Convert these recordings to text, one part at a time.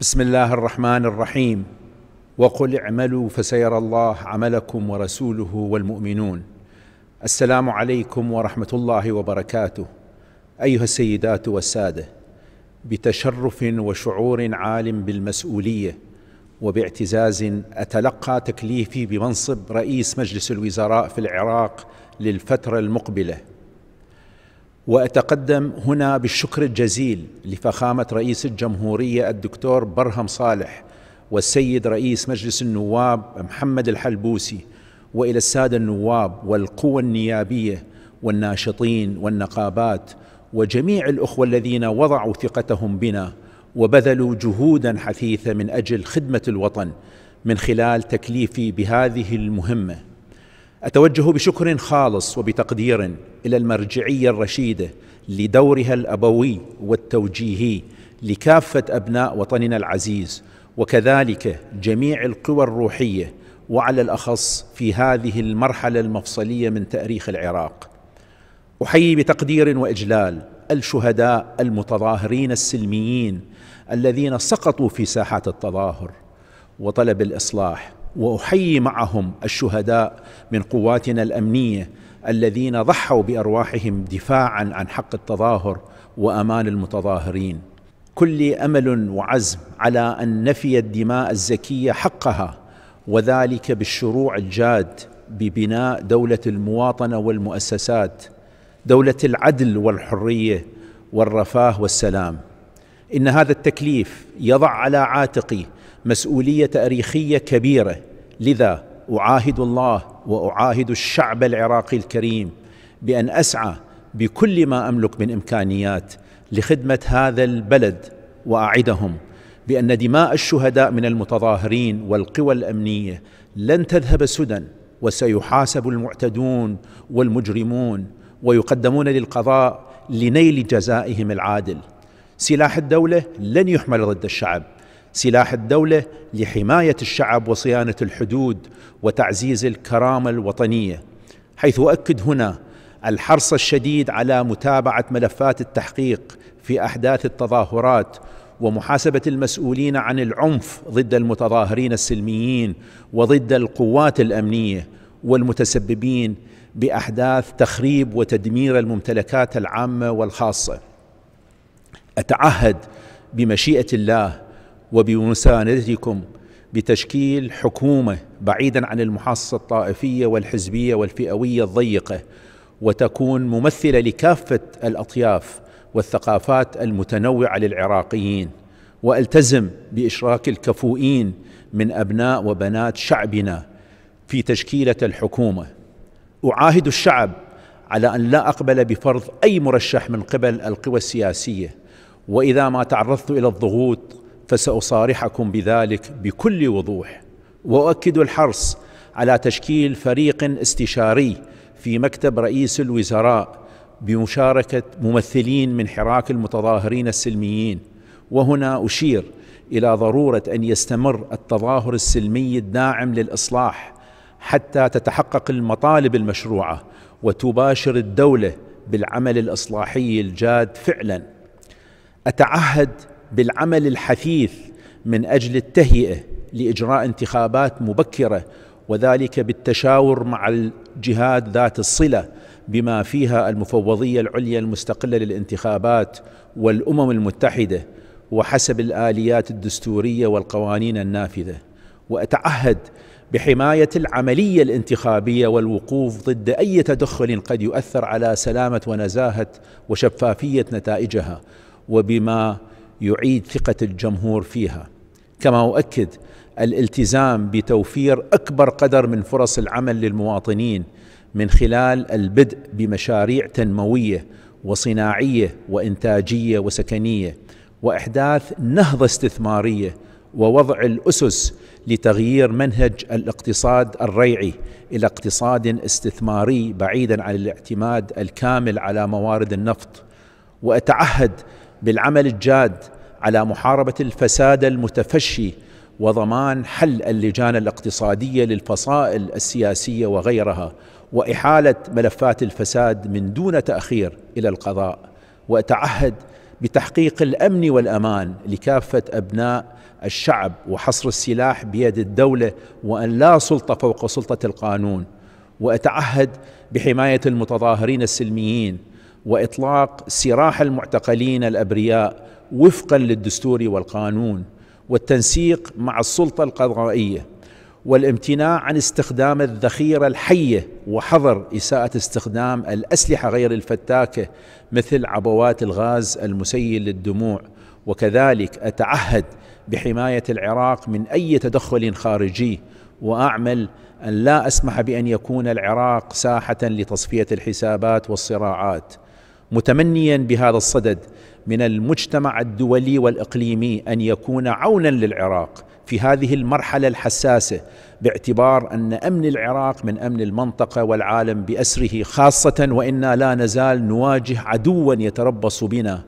بسم الله الرحمن الرحيم وقل اعملوا فسيرى الله عملكم ورسوله والمؤمنون السلام عليكم ورحمه الله وبركاته ايها السيدات والساده بتشرف وشعور عال بالمسؤوليه وباعتزاز اتلقى تكليفي بمنصب رئيس مجلس الوزراء في العراق للفتره المقبله واتقدم هنا بالشكر الجزيل لفخامه رئيس الجمهوريه الدكتور برهم صالح والسيد رئيس مجلس النواب محمد الحلبوسي والى الساده النواب والقوى النيابيه والناشطين والنقابات وجميع الاخوه الذين وضعوا ثقتهم بنا وبذلوا جهودا حثيثه من اجل خدمه الوطن من خلال تكليفي بهذه المهمه اتوجه بشكر خالص وبتقدير الى المرجعيه الرشيده لدورها الابوي والتوجيهي لكافه ابناء وطننا العزيز وكذلك جميع القوى الروحيه وعلى الاخص في هذه المرحله المفصليه من تاريخ العراق احيي بتقدير واجلال الشهداء المتظاهرين السلميين الذين سقطوا في ساحات التظاهر وطلب الاصلاح واحيي معهم الشهداء من قواتنا الامنيه الذين ضحوا بارواحهم دفاعا عن حق التظاهر وامان المتظاهرين كل امل وعزم على ان نفي الدماء الزكيه حقها وذلك بالشروع الجاد ببناء دوله المواطنه والمؤسسات دوله العدل والحريه والرفاه والسلام ان هذا التكليف يضع على عاتقي مسؤوليه تاريخيه كبيره لذا اعاهد الله واعاهد الشعب العراقي الكريم بان اسعى بكل ما املك من امكانيات لخدمه هذا البلد واعدهم بان دماء الشهداء من المتظاهرين والقوى الامنيه لن تذهب سدى وسيحاسب المعتدون والمجرمون ويقدمون للقضاء لنيل جزائهم العادل سلاح الدولة لن يحمل ضد الشعب سلاح الدولة لحماية الشعب وصيانة الحدود وتعزيز الكرامة الوطنية حيث أؤكد هنا الحرص الشديد على متابعة ملفات التحقيق في أحداث التظاهرات ومحاسبة المسؤولين عن العنف ضد المتظاهرين السلميين وضد القوات الأمنية والمتسببين بأحداث تخريب وتدمير الممتلكات العامة والخاصة أتعهد بمشيئة الله وبمساندتكم بتشكيل حكومة بعيدا عن المحاصصة الطائفية والحزبية والفئوية الضيقة وتكون ممثلة لكافة الأطياف والثقافات المتنوعة للعراقيين والتزم بإشراك الكفؤين من أبناء وبنات شعبنا في تشكيلة الحكومة أعاهد الشعب على أن لا أقبل بفرض أي مرشح من قبل القوى السياسية واذا ما تعرضت الى الضغوط فساصارحكم بذلك بكل وضوح واؤكد الحرص على تشكيل فريق استشاري في مكتب رئيس الوزراء بمشاركه ممثلين من حراك المتظاهرين السلميين وهنا اشير الى ضروره ان يستمر التظاهر السلمي الداعم للاصلاح حتى تتحقق المطالب المشروعه وتباشر الدوله بالعمل الاصلاحي الجاد فعلا اتعهد بالعمل الحثيث من اجل التهيئه لاجراء انتخابات مبكره وذلك بالتشاور مع الجهات ذات الصله بما فيها المفوضيه العليا المستقله للانتخابات والامم المتحده وحسب الاليات الدستوريه والقوانين النافذه واتعهد بحمايه العمليه الانتخابيه والوقوف ضد اي تدخل قد يؤثر على سلامه ونزاهه وشفافيه نتائجها وبما يعيد ثقه الجمهور فيها كما اؤكد الالتزام بتوفير اكبر قدر من فرص العمل للمواطنين من خلال البدء بمشاريع تنمويه وصناعيه وانتاجيه وسكنيه واحداث نهضه استثماريه ووضع الاسس لتغيير منهج الاقتصاد الريعي الى اقتصاد استثماري بعيدا عن الاعتماد الكامل على موارد النفط واتعهد بالعمل الجاد على محاربه الفساد المتفشي وضمان حل اللجان الاقتصاديه للفصائل السياسيه وغيرها واحاله ملفات الفساد من دون تاخير الى القضاء واتعهد بتحقيق الامن والامان لكافه ابناء الشعب وحصر السلاح بيد الدوله وان لا سلطه فوق سلطه القانون واتعهد بحمايه المتظاهرين السلميين واطلاق سراح المعتقلين الابرياء وفقا للدستور والقانون والتنسيق مع السلطه القضائيه والامتناع عن استخدام الذخيره الحيه وحظر اساءه استخدام الاسلحه غير الفتاكه مثل عبوات الغاز المسيل للدموع وكذلك اتعهد بحمايه العراق من اي تدخل خارجي واعمل ان لا اسمح بان يكون العراق ساحه لتصفيه الحسابات والصراعات متمنيا بهذا الصدد من المجتمع الدولي والاقليمي ان يكون عونا للعراق في هذه المرحله الحساسه باعتبار ان امن العراق من امن المنطقه والعالم باسره خاصه وانا لا نزال نواجه عدوا يتربص بنا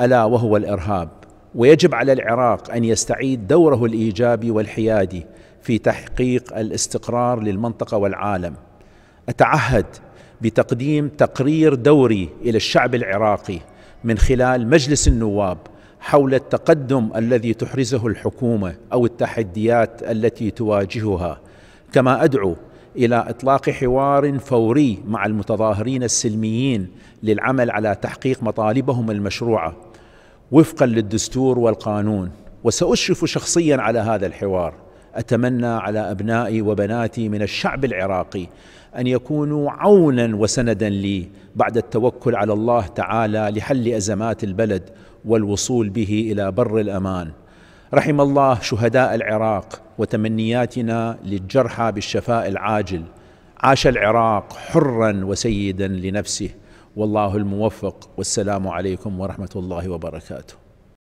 الا وهو الارهاب ويجب على العراق ان يستعيد دوره الايجابي والحيادي في تحقيق الاستقرار للمنطقه والعالم اتعهد بتقديم تقرير دوري الى الشعب العراقي من خلال مجلس النواب حول التقدم الذي تحرزه الحكومه او التحديات التي تواجهها كما ادعو الى اطلاق حوار فوري مع المتظاهرين السلميين للعمل على تحقيق مطالبهم المشروعه وفقا للدستور والقانون وساشرف شخصيا على هذا الحوار اتمنى على ابنائي وبناتي من الشعب العراقي ان يكونوا عونا وسندا لي بعد التوكل على الله تعالى لحل ازمات البلد والوصول به الى بر الامان رحم الله شهداء العراق وتمنياتنا للجرحى بالشفاء العاجل عاش العراق حرا وسيدا لنفسه والله الموفق والسلام عليكم ورحمه الله وبركاته